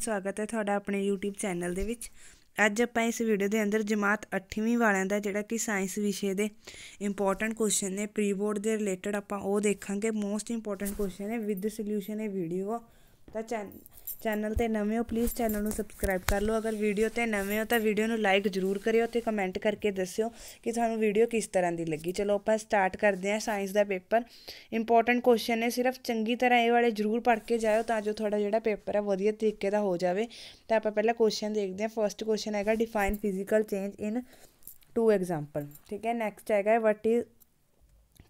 ਸਵਾਗਤ ਹੈ ਤੁਹਾਡਾ ਆਪਣੇ YouTube ਚੈਨਲ ਦੇ ਵਿੱਚ ਅੱਜ ਆਪਾਂ ਇਸ ਵੀਡੀਓ ਦੇ ਅੰਦਰ ਜਮਾਤ 8ਵੀਂ ਵਾਲਿਆਂ ਦਾ ਜਿਹੜਾ ਕਿ ਸਾਇੰਸ ਵਿਸ਼ੇ ਦੇ ਇੰਪੋਰਟੈਂਟ ਕੁਐਸਚਨ ਨੇ ਪ੍ਰੀ ਬੋਰਡ ਦੇ ਰਿਲੇਟਡ ਆਪਾਂ ਉਹ ਦੇਖਾਂਗੇ ਮੋਸਟ ਇੰਪੋਰਟੈਂਟ ਕੁਐਸਚਨ ਹੈ ਵਿਦ ਸੋਲੂਸ਼ਨ ਇਹ ਵੀਡੀਓ ਤਾਂ ਚੈਨਲ ਤੇ ਨਵੇਂ ਹੋ ਪਲੀਜ਼ ਚੈਨਲ ਨੂੰ ਸਬਸਕ੍ਰਾਈਬ ਕਰ ਲਓ ਅਗਰ ਵੀਡੀਓ ਤੇ ਨਵੇਂ ਹੋ ਤਾਂ ਵੀਡੀਓ ਨੂੰ ਲਾਈਕ ਜ਼ਰੂਰ ਕਰਿਓ ਤੇ ਕਮੈਂਟ ਕਰਕੇ ਦੱਸਿਓ ਕਿ ਤੁਹਾਨੂੰ ਵੀਡੀਓ ਕਿਸ ਤਰ੍ਹਾਂ ਦੀ ਲੱਗੀ ਚਲੋ ਆਪਾਂ ਸਟਾਰਟ ਕਰਦੇ ਹਾਂ ਸਾਇੰਸ ਦਾ ਪੇਪਰ ਇੰਪੋਰਟੈਂਟ ਕੁਐਸਚਨ ਨੇ ਸਿਰਫ ਚੰਗੀ ਤਰ੍ਹਾਂ ਇਹ ਵਾਲੇ ਜ਼ਰੂਰ ਪੜ੍ਹ ਕੇ ਜਾਇਓ ਤਾਂ ਜੋ ਤੁਹਾਡਾ ਜਿਹੜਾ ਪੇਪਰ ਹੈ ਵਧੀਆ ਤਰੀਕੇ ਦਾ ਹੋ ਜਾਵੇ ਤਾਂ ਆਪਾਂ ਪਹਿਲਾਂ ਕੁਐਸਚਨ ਦੇਖਦੇ ਹਾਂ ਫਰਸਟ ਕੁਐਸਚਨ ਹੈਗਾ define physical change in two example ਠੀਕ ਹੈ ਨੈਕਸਟ ਹੈਗਾ what is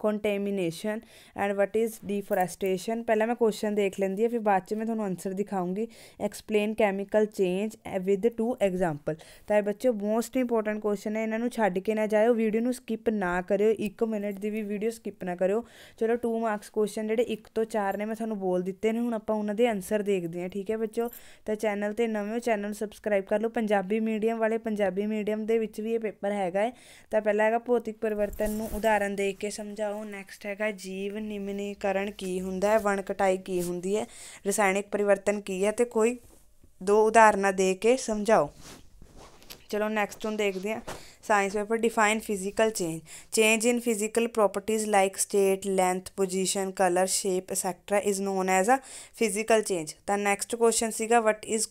contamination and what is deforestation ਪਹਿਲਾਂ ਮੈਂ ਕੁਐਸਚਨ ਦੇਖ ਲੈਂਦੀ ਆ ਫਿਰ ਬਾਅਦ ਚ ਮੈਂ ਤੁਹਾਨੂੰ ਆਨਸਰ ਦਿਖਾਉਂਗੀ explain chemical change with two example ਤਾਂ ਇਹ ਬੱਚੇ ਮੋਸਟ ਇੰਪੋਰਟੈਂਟ ਕੁਐਸਚਨ ਹੈ ਇਹਨਾਂ ਨੂੰ ਛੱਡ ਕੇ ਨਾ ਜਾਇਓ ਵੀਡੀਓ ਨੂੰ ਸਕਿਪ ਨਾ ਕਰਿਓ 1 ਮਿੰਟ ਦੀ ਵੀ ਵੀਡੀਓ ਸਕਿਪ ਨਾ ਕਰਿਓ ਚਲੋ 2 ਮਾਰਕਸ ਕੁਐਸਚਨ ਜਿਹੜੇ 1 ਤੋਂ 4 ਨੇ ਮੈਂ ਤੁਹਾਨੂੰ ਬੋਲ ਦਿੱਤੇ ਨੇ ਹੁਣ ਆਪਾਂ ਉਹਨਾਂ ਦੇ ਆਨਸਰ ਦੇਖਦੇ ਹਾਂ ਠੀਕ ਹੈ ਬੱਚੋ ਤਾਂ ਚੈਨਲ ਤੇ ਨਵੇਂ ਹੋ ਚੈਨਲ ਸਬਸਕ੍ਰਾਈਬ ਕਰ ਲਓ ਪੰਜਾਬੀ ਮੀਡੀਅਮ ਵਾਲੇ ਪੰਜਾਬੀ ਮੀਡੀਅਮ ਦੇ ਵਿੱਚ ਵੀ ਇਹ ਪੇਪਰ ਹੈਗਾ ਹੈ ਤਾਂ ਪਹਿਲਾ ਹੈਗਾ ਭੌਤਿਕ ਪਰਿਵਰਤਨ ਨੂੰ ਉਦਾਹਰਨ ਦੇ ਕੇ ਸਮਝਾਓ ਉਹ ਨੈਕਸਟ ਹੈਗਾ ਜੀਵ ਨਿਮਨੀਕਰਨ ਕੀ ਹੁੰਦਾ ਹੈ ਵਣ ਕਟਾਈ ਕੀ ਹੁੰਦੀ ਹੈ ਰਸਾਇਣਿਕ ਪਰਿਵਰਤਨ ਕੀ ਹੈ ਤੇ ਕੋਈ ਦੋ ਉਦਾਹਰਨਾਂ ਦੇ ਕੇ ਸਮਝਾਓ ਚਲੋ ਨੈਕਸਟ ਨੂੰ ਦੇਖਦੇ ਹਾਂ science paper define physical change change in physical properties like state length position colour shape etcetera is known as a physical change the next question what is is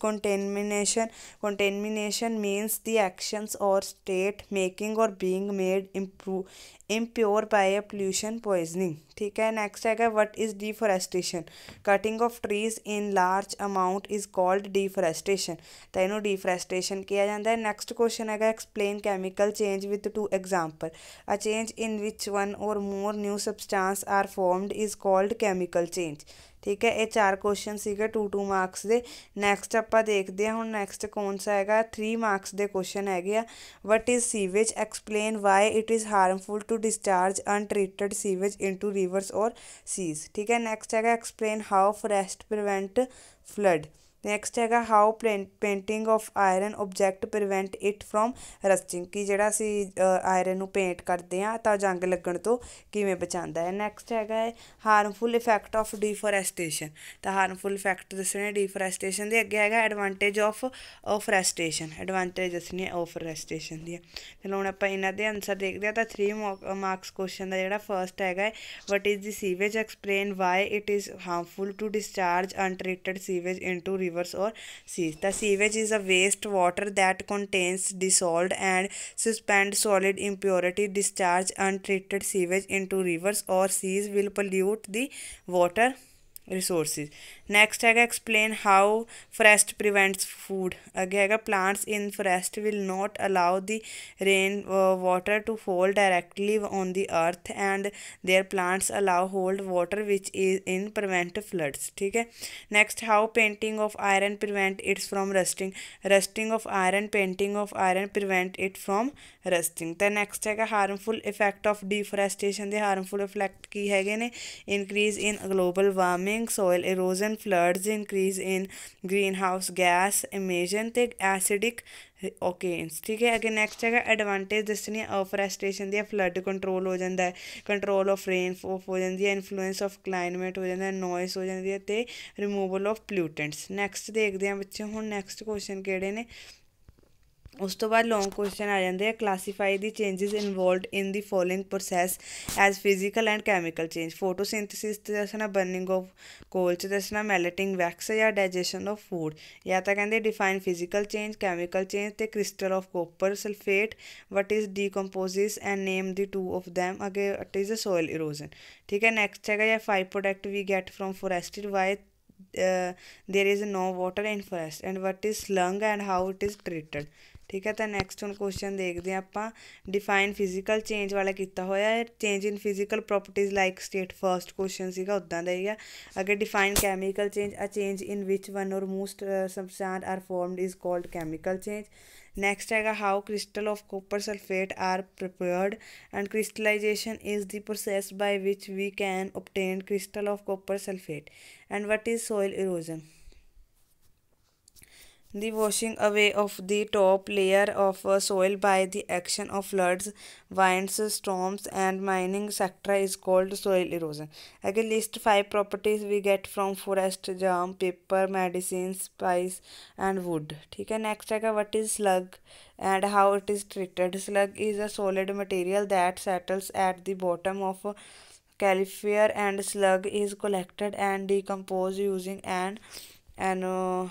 contamination means the action or state making or being made impure impure impure by pollution poisoning ठीक है next है what is deforestation cutting of trees in large amount is called deforestation तो in deforestation किया जाता है next question है explain chemical chemical change with two example a change in which one or more new substance are formed is called chemical change ਠੀਕ ਹੈ ਇਹ ਚਾਰ question ਸੀਗੇ 2 2 ਮਾਰਕਸ ਦੇ ਨੈਕਸਟ ਆਪਾਂ ਦੇਖਦੇ ਹਾਂ ਹੁਣ ਨੈਕਸਟ ਕੌਣ ਸਾ ਹੈਗਾ 3 ਮਾਰਕਸ ਦੇ ਕੁਐਸਚਨ ਹੈਗੇ ਆ what is sewage explain why it is harmful to discharge untreated sewage into rivers or seas ਠੀਕ ਹੈ ਨੈਕਸਟ ਹੈਗਾ explain how forest prevent flood next ਹੈਗਾ how painting of iron object prevent it from rusting ਕਿ ਜਿਹੜਾ ਅਸੀਂ iron ਨੂੰ paint ਕਰਦੇ ਆ ਤਾਂ ਜੰਗ ਲੱਗਣ ਤੋਂ ਕਿਵੇਂ ਬਚਾਉਂਦਾ ਹੈ ਨੈਕਸਟ ਹੈਗਾ ਹੈ ਹਾਰਮਫੁਲ ਇਫੈਕਟ ਆਫ ਡੀਫੋਰੈਸਟੇਸ਼ਨ ਤਾਂ ਹਾਰਮਫੁਲ ਇਫੈਕਟ ਦੱਸਣੇ ਡੀਫੋਰੈਸਟੇਸ਼ਨ ਦੇ ਅੱਗੇ ਹੈਗਾ ਐਡਵਾਂਟੇਜ ਆਫ ਫੋਰੈਸਟੇਸ਼ਨ ਐਡਵਾਂਟੇਜ ਦੱਸਣੇ ਹੈ ਫੋਰੈਸਟੇਸ਼ਨ ਦੀ ਚਲੋ ਹੁਣ ਆਪਾਂ ਇਹਨਾਂ ਦੇ ਆਨਸਰ ਦੇਖਦੇ ਆ ਤਾਂ 3 ਮਾਰਕਸ ਕੁਐਸਚਨ ਦਾ ਜਿਹੜਾ ਫਰਸਟ ਹੈਗਾ ਹੈ what is the sewage explain why it is harmful to discharge untreated sewage into rivers or seas. The sewage is a waste water that contains dissolved and suspended solid impurity. Discharge untreated sewage into rivers or seas will pollute the water resources. Next ਹੈਗਾ explain how forest prevents flood ਅੱਗੇ ਹੈਗਾ plants in forest will not allow the rain water to fall directly on the earth and there plants allow hold water which is in prevent floods ਠੀਕ ਹੈ next how painting of iron prevent its from rusting rusting of iron painting of iron prevent it from rusting ਤਾਂ next ਹੈਗਾ harmful effect of deforestation ਦੇ harmful effect ਕੀ ਹੈਗੇ ਨੇ increase in global warming soil erosion floods increase in greenhouse gas emission ਤੇ acidic ਓਕੇਨਸ ਠੀਕ ਹੈ ਅਗੇ next ਹੈਗਾ ਐਡਵਾਂਟੇਜ ਦੱਸਣੀ ਆਫਰੈਸਟੇਸ਼ਨ ਦੀ ਫਲੱਡ ਕੰਟਰੋਲ ਹੋ ਜਾਂਦਾ ਹੈ ਕੰਟਰੋਲ ਆਫ ਰੇਨ ਫੋਫ ਹੋ ਜਾਂਦੀ ਹੈ ਇਨਫਲੂਐਂਸ ਆਫ ਕਲਾਈਮੇਟ ਹੋ ਜਾਂਦਾ ਹੈ ਨੋਇਸ ਹੋ ਜਾਂਦੀ ਹੈ ਤੇ ਰਿਮੂਵਲ ਆਫ ਪੋਲੂਟੈਂਟਸ ਨੈਕਸਟ ਦੇਖਦੇ ਹਾਂ ਬੱਚੇ ਹੁਣ ਨੈਕਸਟ ਕੁਐਸਚਨ ਕਿਹੜੇ ਨੇ ਉਸ ਤੋਂ ਬਾਅਦ ਲੌਂਗ ਕੁਐਸਚਨ ਆ ਜਾਂਦੇ ਆ classify the changes involved in the following process as physical and chemical change photosynthesis ਤੇ ਦੱਸਣਾ ਬਰਨਿੰਗ ਆਫ ਕੋਲ ਚ ਦੱਸਣਾ ਮੈਲਟਿੰਗ ਵੈਕਸ ਜਾਂ ਡਾਈਜੈਸ਼ਨ ਆਫ ਫੂਡ ਜਾਂ ਤਾਂ ਕਹਿੰਦੇ define physical change chemical change ਤੇ crystal of copper sulphate what is decomposers and name the two of them ਅਗੇ it is a soil erosion ਠੀਕ ਹੈ ਨੈਕਸਟ ਹੈਗਾ ਜਾਂ five product we get from ਫੋਰੈਸਟਡ Y there is no water in forest and what is slung and how it is treated ठीक है तो next हूँ question देखते हैं आप डिफाइन फिजिकल चेंज वाला किया हो change in physical properties like state first question उदा दे अगर define chemical change a change in which one or most substance are formed is called chemical change next हैगा how crystal of copper sulphate are prepared and crystallisation is the process by which we can obtain crystal of copper sulphate and what is soil erosion The washing away of the top layer of uh, soil by the action of floods, winds, storms and mining sector is called soil erosion. Again list 5 properties we get from forest, germ paper, medicine, spice and wood. Okay, next what is slug and how it is treated. Slug is a solid material that settles at the bottom of uh, califer and slug is collected and decomposed using an, an uh,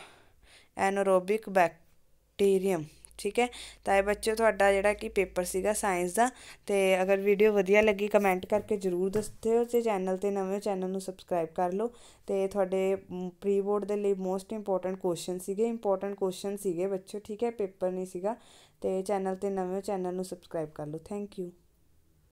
anaerobic bacterium ਠੀਕ ਹੈ ਤਾਂ ਇਹ ਬੱਚੇ ਤੁਹਾਡਾ ਜਿਹੜਾ ਕਿ paper ਸੀਗਾ science ਦਾ ਤੇ ਅਗਰ ਵੀਡੀਓ ਵਧੀਆ ਲੱਗੀ ਕਮੈਂਟ ਕਰਕੇ ਜਰੂਰ ਦੱਸਿਓ ਤੇ ਚੈਨਲ ਤੇ ਨਵੇਂ ਚੈਨਲ ਨੂੰ ਸਬਸਕ੍ਰਾਈਬ ਕਰ ਲਓ ਤੇ ਤੁਹਾਡੇ ਪ੍ਰੀ ਬੋਰਡ ਦੇ ਲਈ ਮੋਸਟ ਇੰਪੋਰਟੈਂਟ ਕੁਐਸਚਨ ਸੀਗੇ ਇੰਪੋਰਟੈਂਟ ਕੁਐਸਚਨ ਸੀਗੇ ਬੱਚੋ ਠੀਕ ਹੈ ਪੇਪਰ ਨਹੀਂ ਸੀਗਾ ਤੇ ਚੈਨਲ ਤੇ ਨਵੇਂ ਚੈਨਲ ਨੂੰ ਸਬਸਕ੍ਰਾਈਬ ਕਰ ਲਓ ਥੈਂਕ ਯੂ